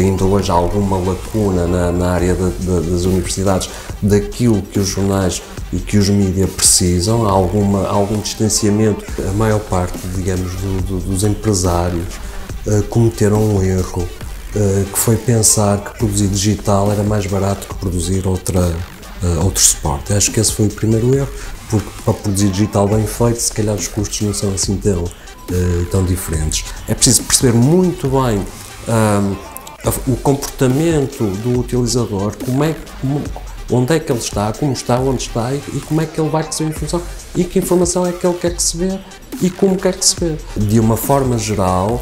ainda hoje há alguma lacuna na, na área de, de, das universidades daquilo que os jornais e que os mídias precisam, há, alguma, algum distanciamento. A maior parte, digamos, do, do, dos empresários uh, cometeram um erro, uh, que foi pensar que produzir digital era mais barato que produzir outra, uh, outro suporte. Acho que esse foi o primeiro erro, porque para produzir digital bem feito, se calhar os custos não são assim tão, tão diferentes. É preciso perceber muito bem um, o comportamento do utilizador, como é, como, onde é que ele está, como está, onde está e, e como é que ele vai receber a informação e que informação é que ele quer receber e como quer receber. De uma forma geral,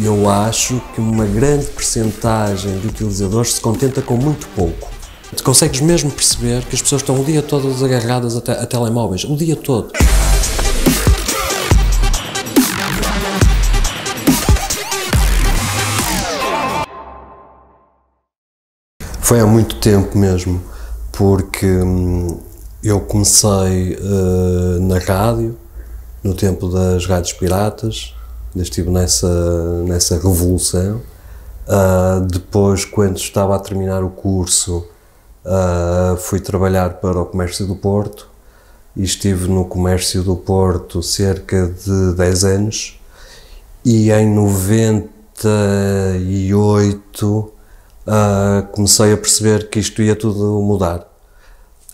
eu acho que uma grande percentagem de utilizadores se contenta com muito pouco. Tu consegues mesmo perceber que as pessoas estão o dia todo agarradas a, te a telemóveis, o dia todo. Foi há muito tempo mesmo, porque hum, eu comecei uh, na rádio, no tempo das rádios piratas, ainda estive tipo nessa, nessa revolução. Uh, depois, quando estava a terminar o curso, uh, fui trabalhar para o Comércio do Porto e estive no Comércio do Porto cerca de 10 anos. E em 98 uh, comecei a perceber que isto ia tudo mudar.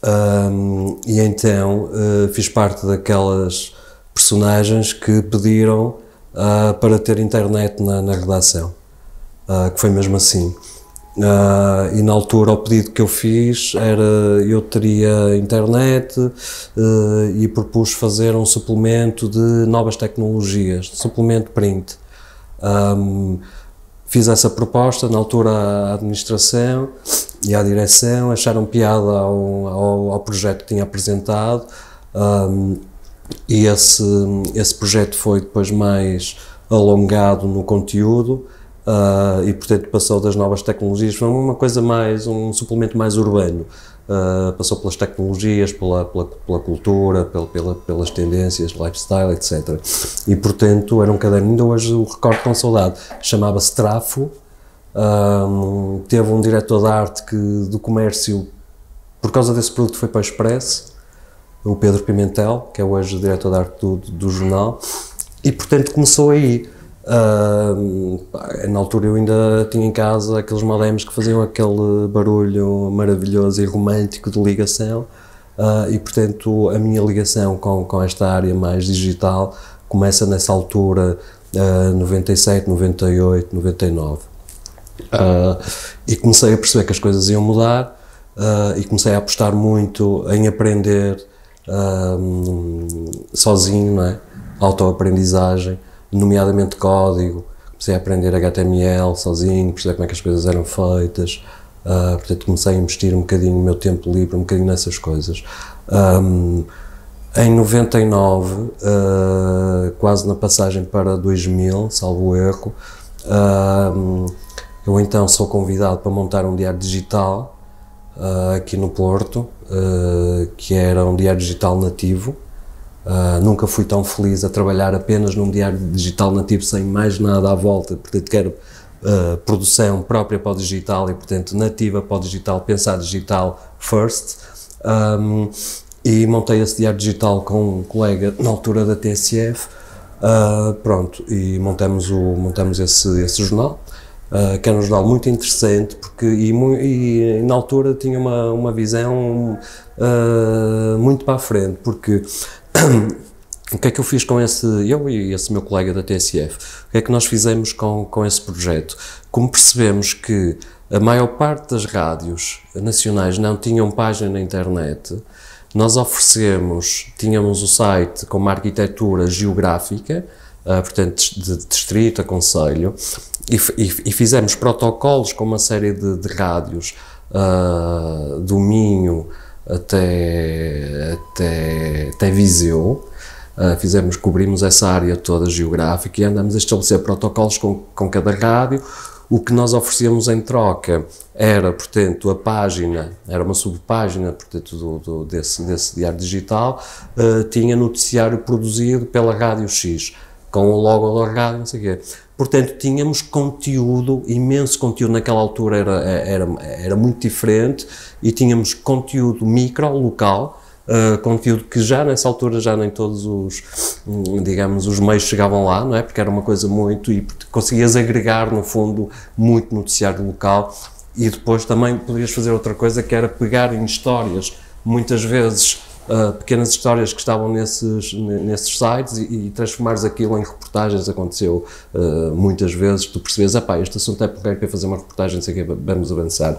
Um, e então uh, fiz parte daquelas personagens que pediram uh, para ter internet na, na redação, uh, que foi mesmo assim. e na altura o pedido que eu fiz era eu teria internet e propus fazer um suplemento de novas tecnologias, suplemento print. Um, fiz essa proposta, na altura à administração e à direção acharam piada ao, ao, ao projeto que tinha apresentado um, e esse, esse projeto foi depois mais alongado no conteúdo uh, e portanto passou das novas tecnologias, foi uma coisa mais, um suplemento mais urbano uh, passou pelas tecnologias, pela, pela, pela cultura, pela, pela, pelas tendências, lifestyle, etc. E, portanto, era um caderno, ainda hoje o recordo com saudade, chamava-se Trafo, um, teve um diretor de arte que, do comércio, por causa desse produto foi para o Express, o Pedro Pimentel, que é hoje diretor de arte do, do jornal, e portanto começou aí. Uh, na altura eu ainda tinha em casa aqueles modems que faziam aquele barulho maravilhoso e romântico de ligação uh, e portanto a minha ligação com, com esta área mais digital começa nessa altura uh, 97, 98, 99 e comecei a perceber que as coisas iam mudar ah, e comecei a apostar muito em aprender sozinho, não é? autoaprendizagem nomeadamente código, comecei a aprender HTML sozinho, perceber como é que as coisas eram feitas, uh, portanto comecei a investir um bocadinho o meu tempo livre, um bocadinho nessas coisas. Um, em 99, uh, ah, quase na passagem para 2000, salvo erro, uh, eu então sou convidado para montar um diário digital ah, aqui no Porto, que era um diário digital nativo, Uh, nunca fui tão feliz a trabalhar apenas num diário digital nativo sem mais nada à volta, portanto quero uh, produção própria para o digital e portanto nativa para o digital, pensar digital first. Um, e montei esse diário digital com um colega na altura da TSF, uh, ah, pronto, e montamos, o, montamos esse, esse jornal. Uh, que era um jornal muito interessante porque e, e, e na altura tinha uma, uma visão uh, muito para a frente porque o que é que eu fiz com esse, eu e esse meu colega da TSF? O que é que nós fizemos com, com esse projeto? Como percebemos que a maior parte das rádios nacionais não tinham página na internet, nós oferecemos, tínhamos o site com uma arquitetura geográfica, Uh, portanto, de distrito, a conselho, e, e, e, fizemos protocolos com uma série de, de rádios uh, do Minho, até, até, até Viseu. Uh, fizemos, cobrimos essa área toda geográfica e andamos a estabelecer protocolos com, com cada rádio. O que nós oferecíamos em troca era, portanto, a página, era uma subpágina, portanto, do, do desse, desse diário digital, uh, tinha noticiário produzido pela Rádio X, com o logo da rádio, não sei o quê. Portanto, tínhamos conteúdo, imenso conteúdo. Naquela altura era, era, era muito diferente e tínhamos conteúdo micro, local, uh, conteúdo que já nessa altura já nem todos os, hum, digamos, os meios chegavam lá, não é? Porque era uma coisa muito. e conseguias agregar, no fundo, muito noticiário local e depois também podias fazer outra coisa que era pegar em histórias, muitas vezes Uh, pequenas histórias que estavam nesses, nesses sites e, e transformares aquilo em reportagens. Aconteceu uh, muitas vezes, tu percebes, ah este assunto é porque para é fazer uma reportagem, sei que vamos avançar.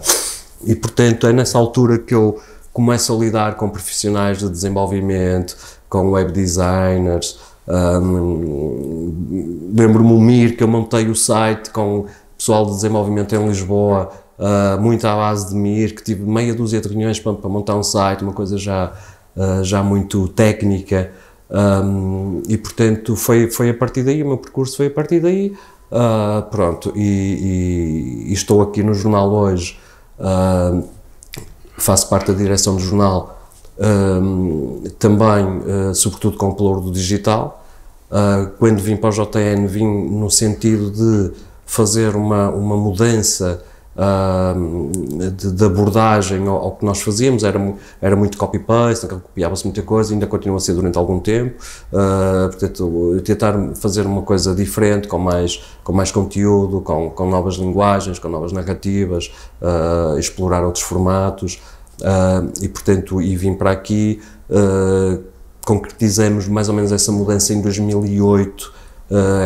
E portanto é nessa altura que eu começo a lidar com profissionais de desenvolvimento, com web designers. Um, Lembro-me o MIR que eu montei o site com pessoal de desenvolvimento em Lisboa, uh, muito à base de MIR, que tive meia dúzia de reuniões para, para montar um site, uma coisa já ah, já muito técnica, um, e portanto foi, foi a partir daí, o meu percurso foi a partir daí. Uh, pronto, e, e, e, estou aqui no jornal hoje, uh, faço parte da direção do jornal, também, uh, sobretudo com o pelouro do digital. quando vim para o JN, vim no sentido de fazer uma, uma mudança uh, de, de, abordagem ao, ao, que nós fazíamos, era, era muito copy-paste, então copiava-se muita coisa, ainda continua a ser durante algum tempo, uh, portanto, tentar fazer uma coisa diferente, com mais, com mais conteúdo, com, com novas linguagens, com novas narrativas, uh, explorar outros formatos, ah, e portanto, e vim para aqui, concretizamos mais ou menos essa mudança em 2008,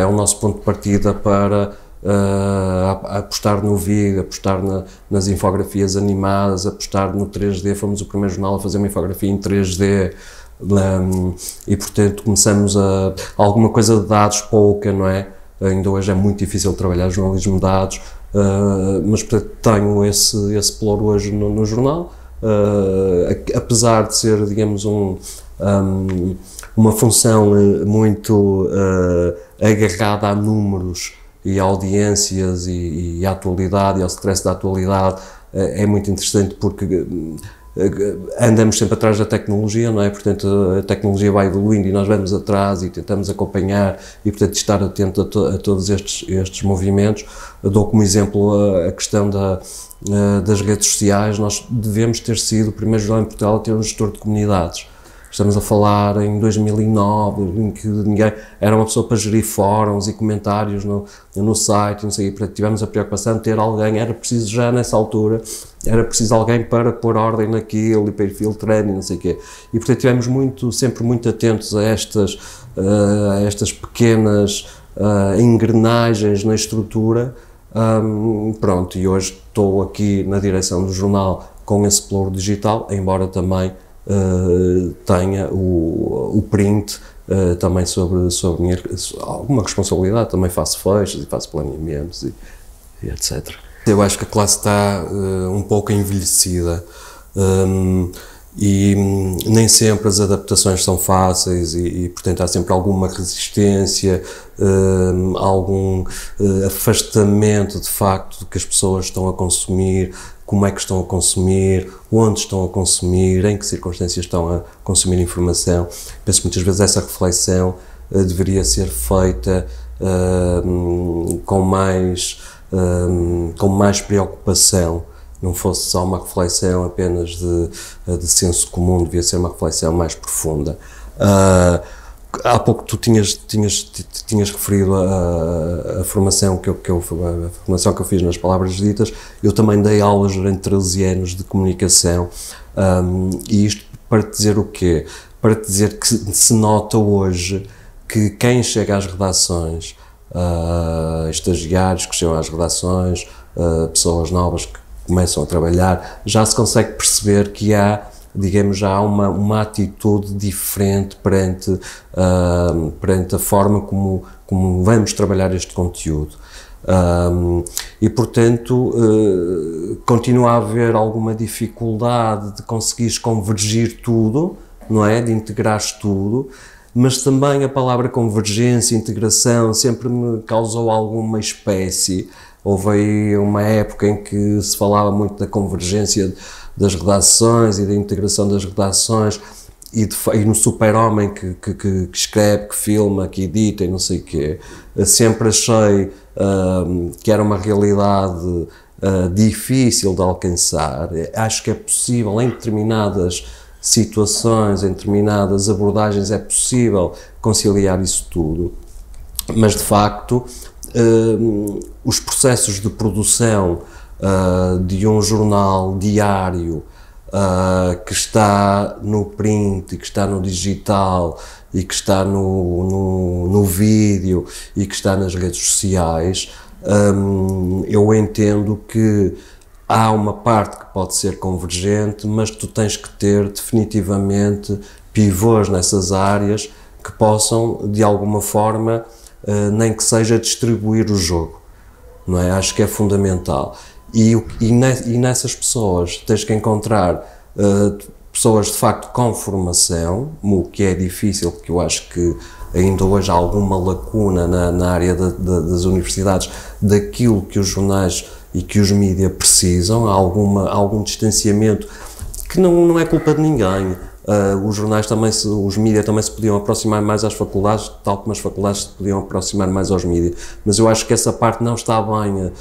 é o nosso ponto de partida para Uh, apostar no vídeo, apostar na, nas infografias animadas, apostar no 3D. Fomos o primeiro jornal a fazer uma infografia em 3D. Um, e portanto começamos a alguma coisa de dados pouca, não é? Ainda hoje é muito difícil trabalhar jornalismo de dados, uh, mas portanto, tenho esse, esse ploro hoje no, no jornal. Uh, apesar de ser, digamos, um, um uma função muito hum, agarrada a números e audiências e, e a atualidade e ao stress da atualidade eh, é muito interessante porque eh, eh, andamos sempre atrás da tecnologia, não é? Portanto, a tecnologia vai evoluindo e nós vamos atrás e tentamos acompanhar e, portanto, estar atento a, to a todos estes, estes movimentos. Eu dou como exemplo a, a questão da, a, das redes sociais. Nós devemos ter sido o primeiro jornal em Portugal a ter um gestor de comunidades Estamos a falar em 2009, em que ninguém era uma pessoa para gerir fóruns e comentários no, no site, não sei, para tivemos a preocupação de ter alguém, era preciso já nessa altura, era preciso alguém para pôr ordem naquilo e para ir filtrando e não sei o quê. E portanto tivemos muito, sempre muito atentos a estas, eh, a estas pequenas eh, engrenagens na estrutura. Um, pronto, e hoje estou aqui na direção do jornal com esse pluro digital, embora também uh, tenha o, o print uh, também sobre, sobre minha, alguma responsabilidade, também faço fechas e faço planeamentos e, e, etc. Eu acho que a classe está uh, um pouco envelhecida um, ehm, e hum, nem sempre as adaptações são fáceis e, e portanto há sempre alguma resistência, um, ehm, algum afastamento de facto do que as pessoas estão a consumir, como é que estão a consumir, onde estão a consumir, em que circunstâncias estão a consumir informação. Penso que muitas vezes essa reflexão uh, deveria ser feita uh, com, mais, uh, com mais preocupação. Não fosse só uma reflexão apenas de, de senso comum, devia ser uma reflexão mais profunda. Uh, Há pouco tu tinhas, tinhas, tinhas referido a, a, formação que eu, que eu, a formação que eu fiz nas Palavras Ditas. Eu também dei aulas durante 13 anos de comunicação um, e isto para te dizer o quê? Para te dizer que se nota hoje que quem chega às redações, uh, estagiários que chegam às redações, uh, pessoas novas que começam a trabalhar, já se consegue perceber que há digamos, já há uma, uma atitude diferente perante, uh, perante a forma como, como vamos trabalhar este conteúdo. Um, ah, e portanto uh, continua a haver alguma dificuldade de conseguires convergir tudo, não é? De integrar tudo, mas também a palavra convergência, integração, sempre me causou alguma espécie. Houve aí uma época em que se falava muito da convergência das redações e da integração das redações e, de, e no super-homem que, que, que, escreve, que filma, que edita e não sei o quê, sempre achei que era uma realidade Uh, difícil de alcançar. Acho que é possível, em determinadas situações, em determinadas abordagens, é possível conciliar isso tudo, mas de facto, uh, os processos de produção uh, de um jornal diário uh, que está no print, que está no digital, e que está no, no, no vídeo, e que está nas redes sociais, um, eu entendo que há uma parte que pode ser convergente, mas tu tens que ter definitivamente pivôs nessas áreas que possam, de alguma forma, ah, nem que seja distribuir o jogo. Não é? Acho que é fundamental. E, e, ne, e nessas pessoas tens que encontrar uh, pessoas de facto com formação, o que é difícil, porque eu acho que ainda hoje há alguma lacuna na, na área de, de, das universidades daquilo que os jornais e que os mídias precisam, há, alguma, algum distanciamento que não, não é culpa de ninguém Uh, os jornais também, se, os mídias também se podiam aproximar mais às faculdades, tal como as faculdades se podiam aproximar mais aos mídias. Mas eu acho que essa parte não está bem, uh,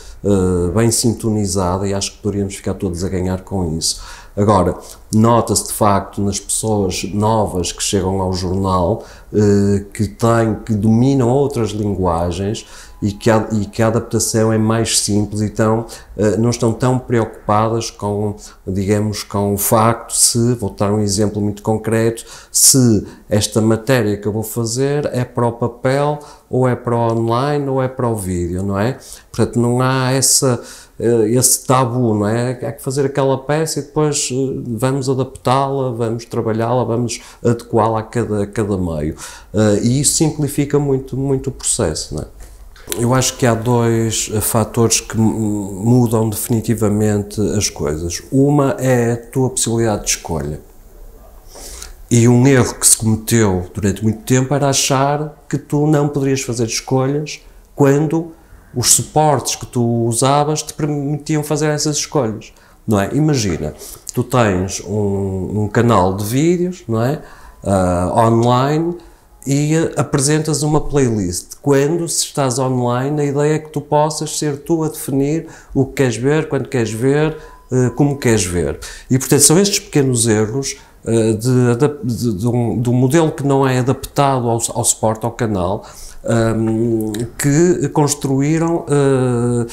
bem sintonizada e acho que poderíamos ficar todos a ganhar com isso. Agora, nota-se de facto nas pessoas novas que chegam ao jornal eh, que têm, que dominam outras linguagens e que, a, e que a adaptação é mais simples, então não estão tão preocupadas com, digamos, com o facto se, vou dar um exemplo muito concreto, se esta matéria que eu vou fazer é para o papel ou é para o online ou é para o vídeo, não é? Portanto, não há essa eh, esse tabu, não é? Há que fazer aquela peça e depois eh, vamos adaptá-la, vamos trabalhá-la, vamos adequá-la a cada, a cada meio. Eh, e isso simplifica muito, muito o processo, não é? Eu acho que há dois fatores que mudam definitivamente as coisas. Uma é a tua possibilidade de escolha. E um erro que se cometeu durante muito tempo era achar que tu não poderias fazer escolhas quando os suportes que tu usavas te permitiam fazer essas escolhas, não é? Imagina, tu tens um, um canal de vídeos, não é? Uh, online e apresentas uma playlist. Quando se estás online, a ideia é que tu possas ser tu a definir o que queres ver, quando queres ver, uh, como queres ver. E portanto são estes pequenos erros uh, de, de, de, um, de, um, modelo que não é adaptado ao, ao suporte ao canal um, que construíram, uh,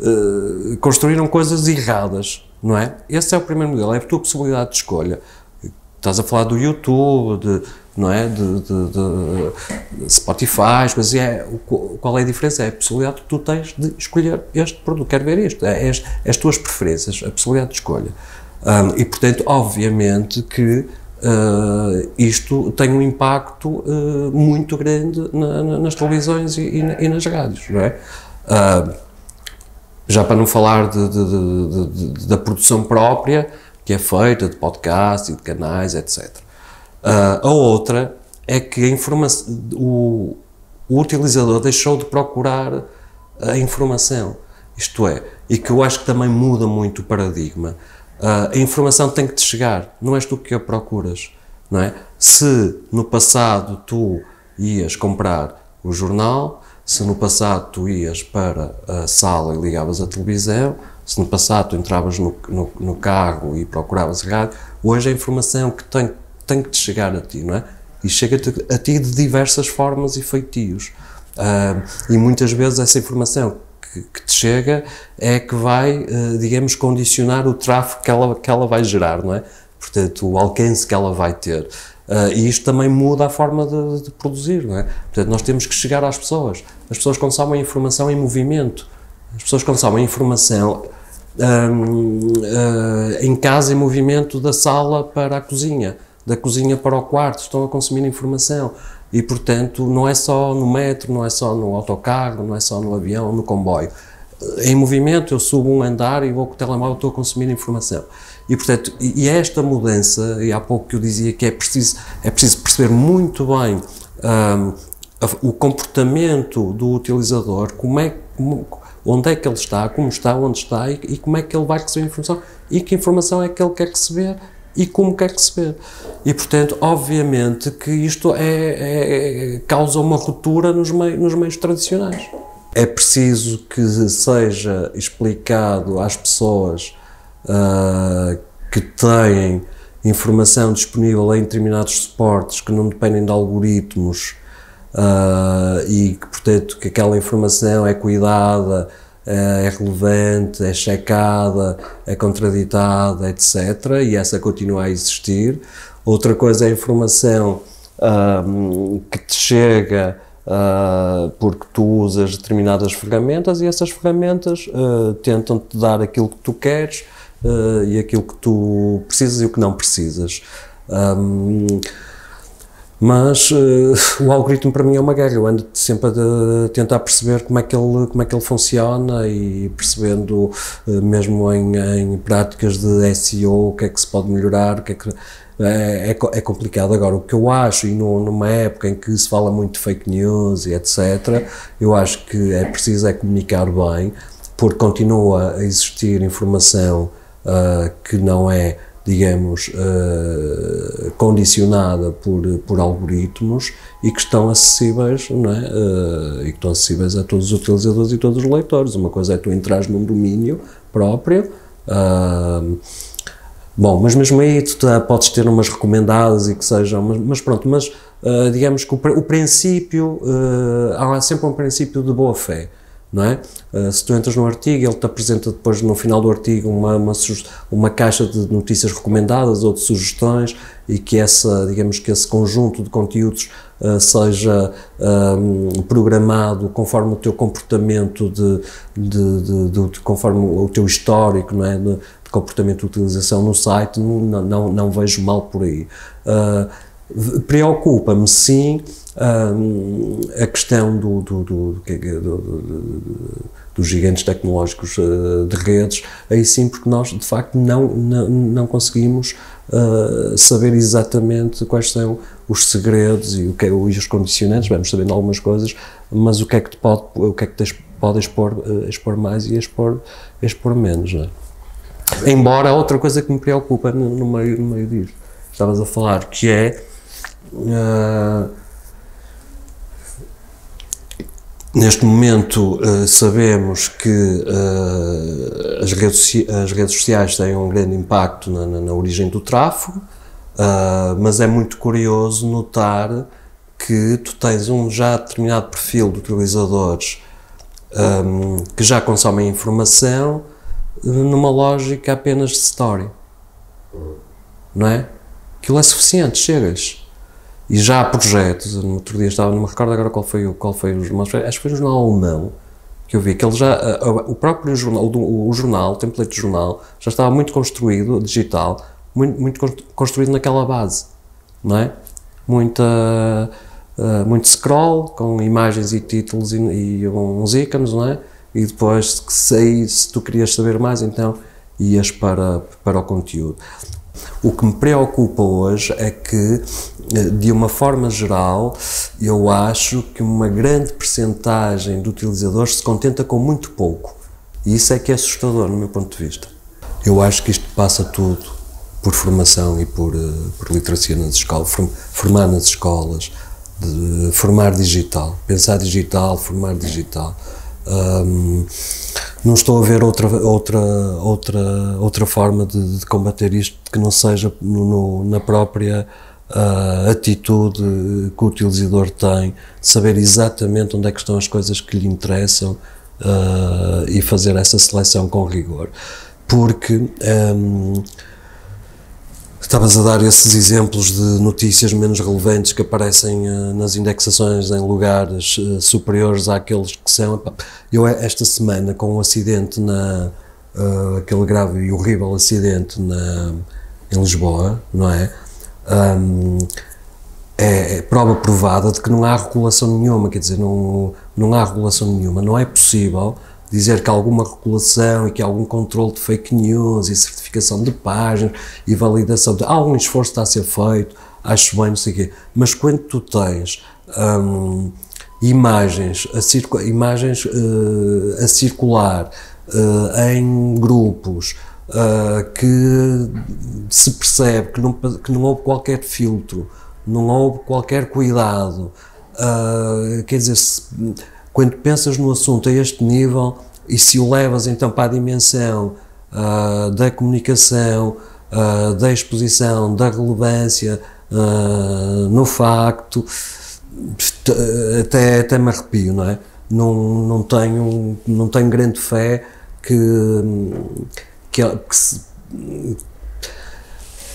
uh, construíram coisas erradas, não é? Esse é o primeiro modelo, é a tua possibilidade de escolha. Estás a falar do YouTube, de, não é? De, de, de Spotify, coisas é, Qual é a diferença? É a possibilidade que tu tens de escolher este produto, quero ver isto. É, as, as tuas preferências, a possibilidade de escolha. Um, e portanto, obviamente que Uh, isto tem um impacto uh, muito grande na, na, nas televisões e, e, e, nas rádios, não é? Uh, já para não falar de, de, de, da produção própria que é feita, de podcasts e de canais, etc. a outra é que a informação, o, o, utilizador deixou de procurar a informação, isto é, e que eu acho que também muda muito o paradigma. Ah, a informação tem que te chegar, não és tu que a procuras, não é? Se no passado tu ias comprar o jornal, se no passado tu ias para a sala e ligavas a televisão, se no passado tu entravas no, no, no carro e procuravas rádio, hoje a informação que tem, tem que te chegar a ti, não é? E chega a ti de diversas formas e feitios. Uh, e muitas vezes essa informação que, que te chega é que vai, eh, digamos, condicionar o tráfego que ela, que ela vai gerar, não é? Portanto, o alcance que ela vai ter. Uh, e isto também muda a forma de, de, produzir, não é? Portanto, nós temos que chegar às pessoas. As pessoas consomem informação em movimento. As pessoas consomem informação um, uh, eh, em casa, em movimento da sala para a cozinha, da cozinha para o quarto. Estão a consumir informação. E, portanto, não é só no metro, não é só no autocarro, não é só no avião, no comboio. Em movimento, eu subo um andar e vou com o telemóvel, estou a consumir informação. E, portanto, e é esta mudança, e há pouco que eu dizia que é preciso, é preciso perceber muito bem um, o comportamento do utilizador, como é, como, onde é que ele está, como está, onde está e, e como é que ele vai receber informação e que informação é que ele quer receber e como quer vê E, portanto, obviamente que isto é, é, é causa uma ruptura nos, meios, nos meios tradicionais. É preciso que seja explicado às pessoas uh, que têm informação disponível em determinados suportes que não dependem de algoritmos uh, e que, portanto, que aquela informação é cuidada eh, é relevante, é checada, é contraditada, etc. E essa continua a existir. Outra coisa é a informação um, que te chega uh, porque tu usas determinadas ferramentas e essas ferramentas uh, ah, tentam-te dar aquilo que tu queres uh, e aquilo que tu precisas e o que não precisas. Um, mas uh, o algoritmo para mim é uma guerra. Eu ando sempre a tentar perceber como é que ele, como é que ele funciona e percebendo, uh, mesmo em, em, práticas de SEO, o que é que se pode melhorar, o que é que. Eh, é, é, é complicado. Agora, o que eu acho, e no, numa época em que se fala muito de fake news e etc., eu acho que é preciso é comunicar bem, porque continua a existir informação uh, que não é digamos, uh, condicionada por, por algoritmos e que estão acessíveis, não é? Uh, e que estão acessíveis a todos os utilizadores e todos os leitores. Uma coisa é tu entras num domínio próprio, uh, bom, mas mesmo aí tu tá, podes ter umas recomendadas e que sejam, mas, mas pronto, mas ah, digamos que o, o princípio, eh, há sempre um princípio de boa-fé não é? Uh, se tu entras no artigo, ele te apresenta depois no final do artigo uma, uma, uma, caixa de notícias recomendadas ou de sugestões e que essa, digamos que esse conjunto de conteúdos uh, seja um, programado conforme o teu comportamento de, de, de, de, de conforme o teu histórico, não é? De, comportamento de utilização no site, não, não, não vejo mal por aí. Uh, Preocupa-me sim a questão é é, do, do, do, dos gigantes tecnológicos eh, de redes, aí sim, porque nós de facto não, não, não conseguimos eh, saber exatamente quais são os segredos e, o que, é, e os condicionantes, vamos sabendo algumas coisas, mas o que é que te pode, o que é que te pode expor, eh, expor mais e expor, expor menos. Né? Embora outra coisa que me preocupa no, meio, no meio disto, estavas a falar, que é Neste momento eh, sabemos que eh, as, redes, as, redes, sociais têm um grande impacto na, na, na origem do tráfego, eh, mas é muito curioso notar que tu tens um já determinado perfil de utilizadores ehm, que já consomem informação numa lógica apenas de story, não é? Aquilo é suficiente, chegas e já há projetos, no outro dia estava, não me recordo agora qual foi, qual foi o jornal, acho que foi o jornal alemão que eu vi, que ele já, eh, eh, o próprio jornal, o jornal, o template de jornal, já estava muito construído, digital, muito, muito construído naquela base, não é? Muita, eh, muito scroll, com imagens e títulos e, e uns ícones, não é? E depois, se, se tu querias saber mais, então ias para, para o conteúdo. O que me preocupa hoje é que, eh, de uma forma geral, eu acho que uma grande percentagem de utilizadores se contenta com muito pouco. E isso é que é assustador, no meu ponto de vista. Eu acho que isto passa tudo por formação e por, eh, por literacia nas escolas, formar nas escolas, eh, formar digital, pensar digital, formar digital. Um, não estou a ver outra, outra, outra, outra forma de, de combater isto que não seja no, na própria uh, atitude que o utilizador tem, saber exatamente onde é que estão as coisas que lhe interessam uh, e fazer essa seleção com rigor. Porque um, ehm, Estavas a dar esses exemplos de notícias menos relevantes que aparecem uh, nas indexações em lugares uh, superiores àqueles que são. Eu, esta semana, com um acidente, na, uh, aquele grave e horrível acidente na, em Lisboa, não é? Um, é, é, prova provada de que não há regulação nenhuma, quer dizer, não, não há regulação nenhuma. Não é possível dizer que há alguma regulação e que há algum controle de fake news e certificação de páginas e validação de. Há algum esforço que está a ser feito, acho bem, não sei o quê. Mas quando tu tens imagens, a, circu imagens uh, a circular uh, em grupos uh, que se percebe que não, que não houve qualquer filtro, não houve qualquer cuidado. Uh, quer dizer, se, quando pensas no assunto a este nível e se o levas então para a dimensão uh, da comunicação, uh, da exposição, da relevância no facto, até, até me arrepio, não é? Não, não, tenho, não tenho grande fé que que, que se,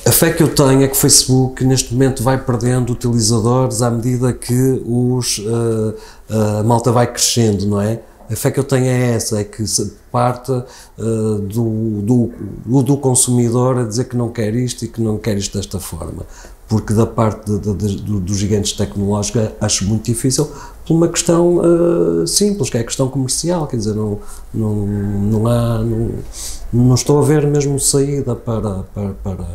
a fé que eu tenho é que o Facebook neste momento vai perdendo utilizadores à medida que os, uh, a malta vai crescendo, não é? A fé que eu tenho é essa, é que parte uh, do, do, do consumidor a dizer que não quer isto e que não quer isto desta forma. Porque da parte dos gigantes tecnológicos acho muito difícil por uma questão uh, simples, que é a questão comercial, quer dizer, não, não, não há. Não, não estou a ver mesmo saída para, para, para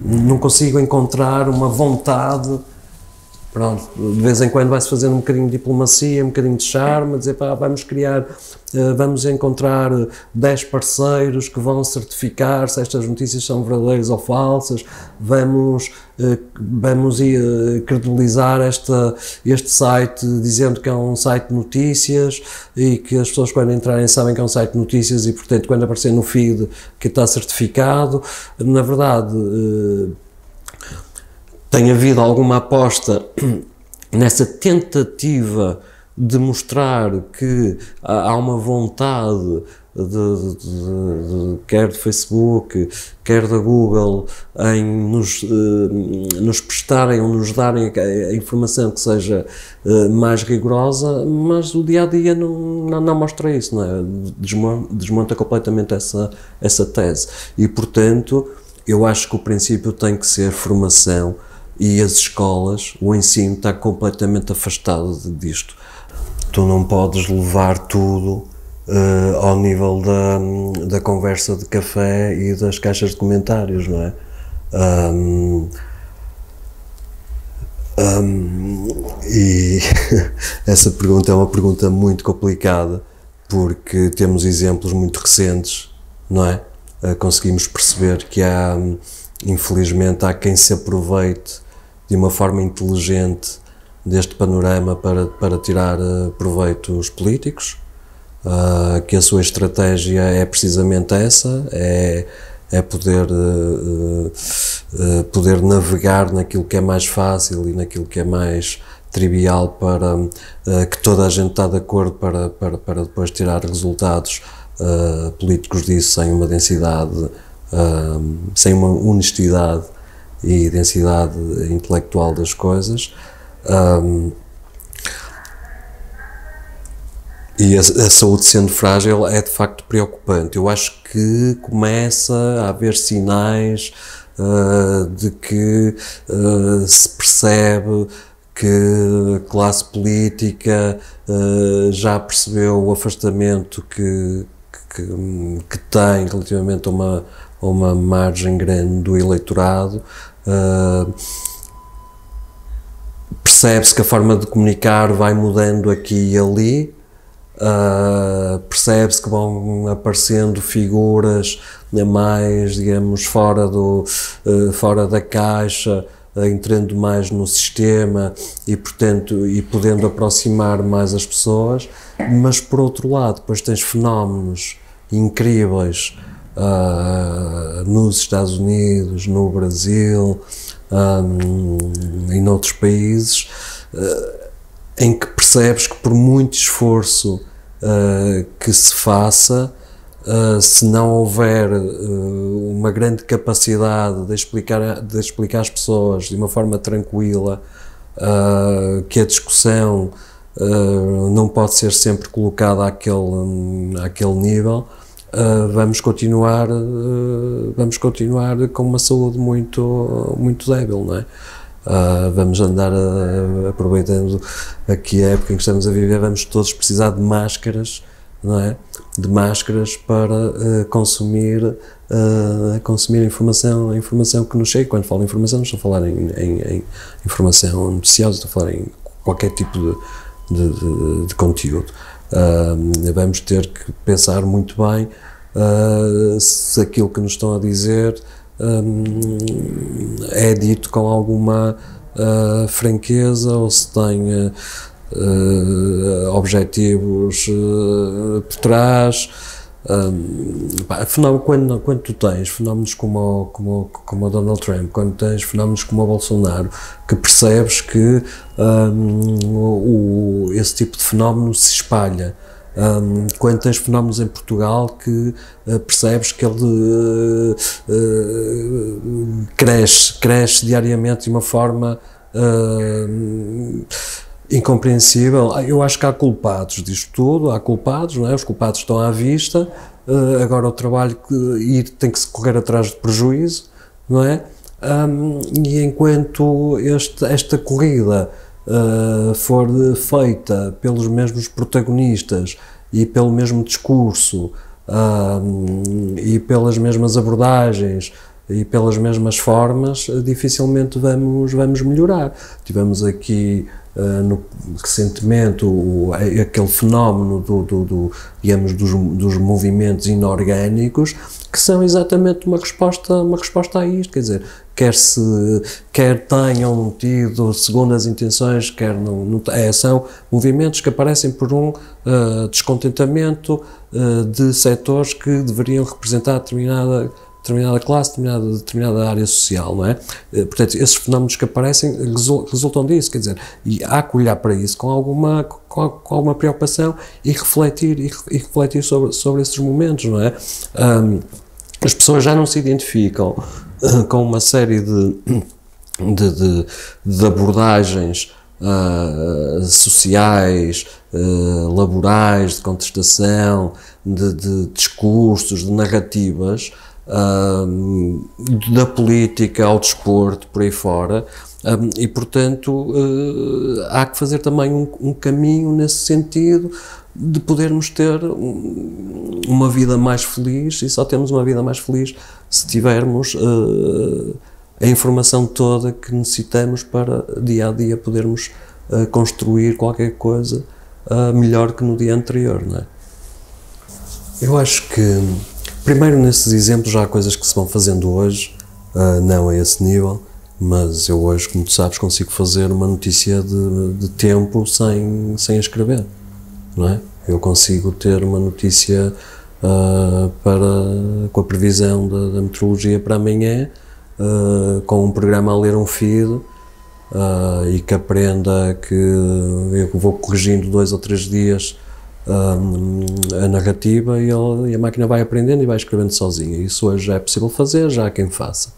não consigo encontrar uma vontade Pronto, de vez em quando vai-se fazendo um bocadinho de diplomacia, um bocadinho de charme, dizer, pá, vamos criar, eh, vamos encontrar 10 eh, parceiros que vão certificar se estas notícias são verdadeiras ou falsas, vamos, eh, vamos credibilizar esta, este site dizendo que é um site de notícias e que as pessoas quando entrarem sabem que é um site de notícias e, portanto, quando aparecer no feed que está certificado, na verdade tem havido alguma aposta nessa tentativa de mostrar que há uma vontade de, de, de, quer do Facebook, quer da Google, em nos, eh, nos prestarem ou nos darem a, a informação que seja eh, mais rigorosa, mas o dia a dia não, não, não mostra isso, não é? Desmonta, desmonta completamente essa, essa tese. E, portanto, eu acho que o princípio tem que ser formação e as escolas, o ensino está completamente afastado disto. Tu não podes levar tudo uh, ao nível da, da conversa de café e das caixas de comentários, não é? Um, um, e essa pergunta é uma pergunta muito complicada porque temos exemplos muito recentes, não é? Eh, conseguimos perceber que há, infelizmente, há quem se aproveite de uma forma inteligente deste panorama para, para tirar eh, proveitos políticos, uh, que a sua estratégia é precisamente essa, é, é poder, uh, uh, poder navegar naquilo que é mais fácil e naquilo que é mais trivial para que toda a gente está de acordo para, para, para depois tirar resultados políticos disso sem uma densidade, ah, sem uma honestidade e densidade intelectual das coisas. Um, e a, a, saúde sendo frágil é de facto preocupante. Eu acho que começa a haver sinais uh, de que uh, se percebe que a classe política uh, já percebeu o afastamento que, que, que tem relativamente a uma, a uma margem grande do eleitorado ah, percebe-se que a forma de comunicar vai mudando aqui e ali, uh, percebe-se que vão aparecendo figuras mais, digamos, fora, do, uh, fora da caixa, entrando mais no sistema e, portanto, e podendo aproximar mais as pessoas, mas por outro lado, depois tens fenómenos incríveis uh, nos Estados Unidos, no Brasil, um, em outros países, uh, em que percebes que por muito esforço uh, que se faça, Uh, se não houver uh, uma grande capacidade de explicar, de explicar às pessoas de uma forma tranquila uh, que a discussão não pode ser sempre colocada àquele, àquele nível, ah, vamos continuar uh, vamos continuar com uma saúde muito muito débil, não é? Uh, vamos andar a, aproveitando aqui a época em que estamos a viver, vamos todos precisar de máscaras, não é? De máscaras para consumir a consumir informação, a informação que nos chega. Quando falo em informação, não estou a falar em, em, em informação noticiosa, estou a falar em qualquer tipo de, de, de, de conteúdo. Uh, vamos ter que pensar muito bem uh, se aquilo que nos estão a dizer um, é dito com alguma uh, franqueza ou se tem ah, objetivos por trás. Um, pá, fenómeno, quando, quando tu tens fenómenos como o, como, como o Donald Trump, quando tens fenómenos como o Bolsonaro, que percebes que um, o, esse tipo de fenómeno se espalha. Um, quando tens fenómenos em Portugal que uh, percebes que ele uh, uh, cresce, cresce diariamente de uma forma Incompreensível. Ah, eu acho que há culpados disto tudo, há culpados, não é? Os culpados estão à vista, uh, agora o trabalho que, ir tem que se correr atrás de prejuízo, não é? Um, e enquanto este, esta corrida uh, for feita pelos mesmos protagonistas e pelo mesmo discurso um, e pelas mesmas abordagens, e pelas mesmas formas, dificilmente vamos, vamos melhorar. Tivemos aqui eh, no, recentemente o, é aquele fenómeno do, do, do digamos, dos, dos, movimentos inorgânicos que são exatamente uma resposta, uma resposta a isto, quer dizer, quer, se, quer tenham tido, segundo as intenções, quer não, não é, são movimentos que aparecem por um uh, descontentamento uh, de setores que deveriam representar determinada determinada classe, determinada, determinada área social, não é? Eh, portanto, esses fenómenos que aparecem resultam disso, quer dizer, e há que olhar para isso com alguma, com, com alguma preocupação e refletir, e, e, refletir sobre, sobre esses momentos, não é? Um, as pessoas já não se identificam eh, com uma série de, de, de, de abordagens Uh, sociais, uh, laborais, de contestação, de, de discursos, de narrativas da política ao desporto, por aí fora. Um, e, portanto, uh, há que fazer também um, um, caminho nesse sentido de podermos ter uma vida mais feliz, e só temos uma vida mais feliz se tivermos uh, a informação toda que necessitamos para dia a dia podermos uh, construir qualquer coisa melhor que no dia anterior. Não é? Eu acho que Primeiro, nesses exemplos, já há coisas que se vão fazendo hoje, uh, não a esse nível, mas eu hoje, como tu sabes, consigo fazer uma notícia de, de tempo sem, sem escrever, não é? Eu consigo ter uma notícia uh, para, com a previsão da, da meteorologia para amanhã, uh, com um programa a ler um feed, Uh, e que aprenda que eu vou corrigindo dois ou três dias a narrativa e, ele, e, a máquina vai aprendendo e vai escrevendo sozinha. Isso hoje é possível fazer, já há quem faça.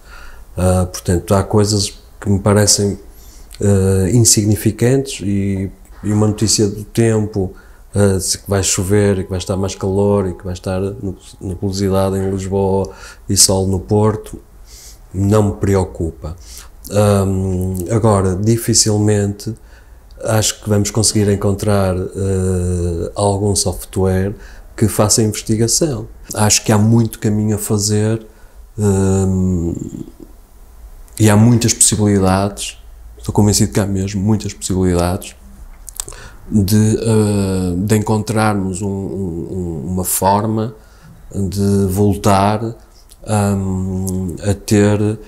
Uh, portanto, há coisas que me parecem uh, insignificantes e, e, uma notícia do tempo, uh, se que vai chover e que vai estar mais calor e que vai estar na publicidade em Lisboa e sol no Porto, não me preocupa. Um, agora, dificilmente acho que vamos conseguir encontrar uh, algum software que faça investigação. Acho que há muito caminho a fazer eh, e há muitas possibilidades, estou convencido que há mesmo muitas possibilidades de, uh, de encontrarmos um, um, uma forma de voltar a ter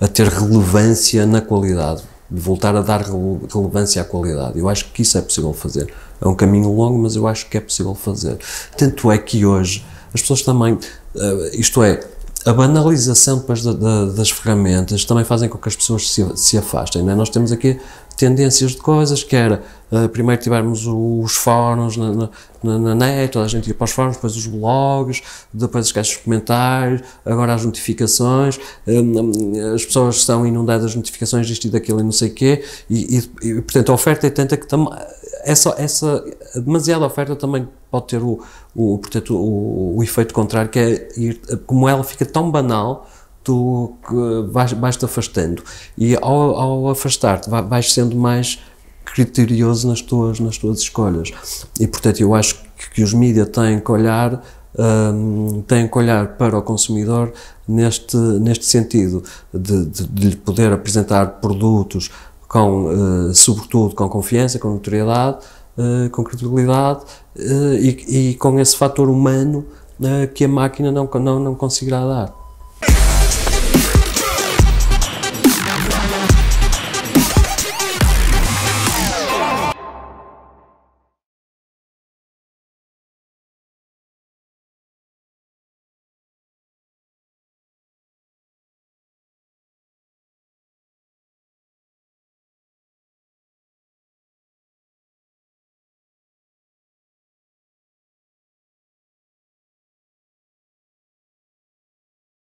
a ter relevância na qualidade de voltar a dar relevância à qualidade. Eu acho que isso é possível fazer. É um caminho longo, mas eu acho que é possível fazer. Tanto é que hoje as pessoas também, eh, isto é, a banalização depois das ferramentas também fazem com que as pessoas se, se afastem. Não é? Nós temos aqui tendências de coisas, que era uh, primeiro tivemos os fóruns na, na, na, net, toda a gente ia para os fóruns, depois os blogs, depois as caixas de comentários, agora as notificações, um, hum, as pessoas são inundadas de notificações disto e daquilo e não sei o quê, e, e, e, portanto a oferta é tanta que tam, essa, é é essa é demasiada oferta também pode ter o, o, portanto, o, o efeito contrário, que é ir, como ela fica tão banal, tu vais, vais-te afastando. E ao, ao afastar-te, vais sendo mais criterioso nas tuas, nas tuas escolhas. E, portanto, eu acho que, que os mídias têm que olhar um, têm que olhar para o consumidor neste, neste sentido, de, de, de lhe poder apresentar produtos com, uh, sobretudo, com confiança, com notoriedade, uh, com credibilidade uh, e, e, com esse fator humano que a máquina não, não, não conseguirá dar.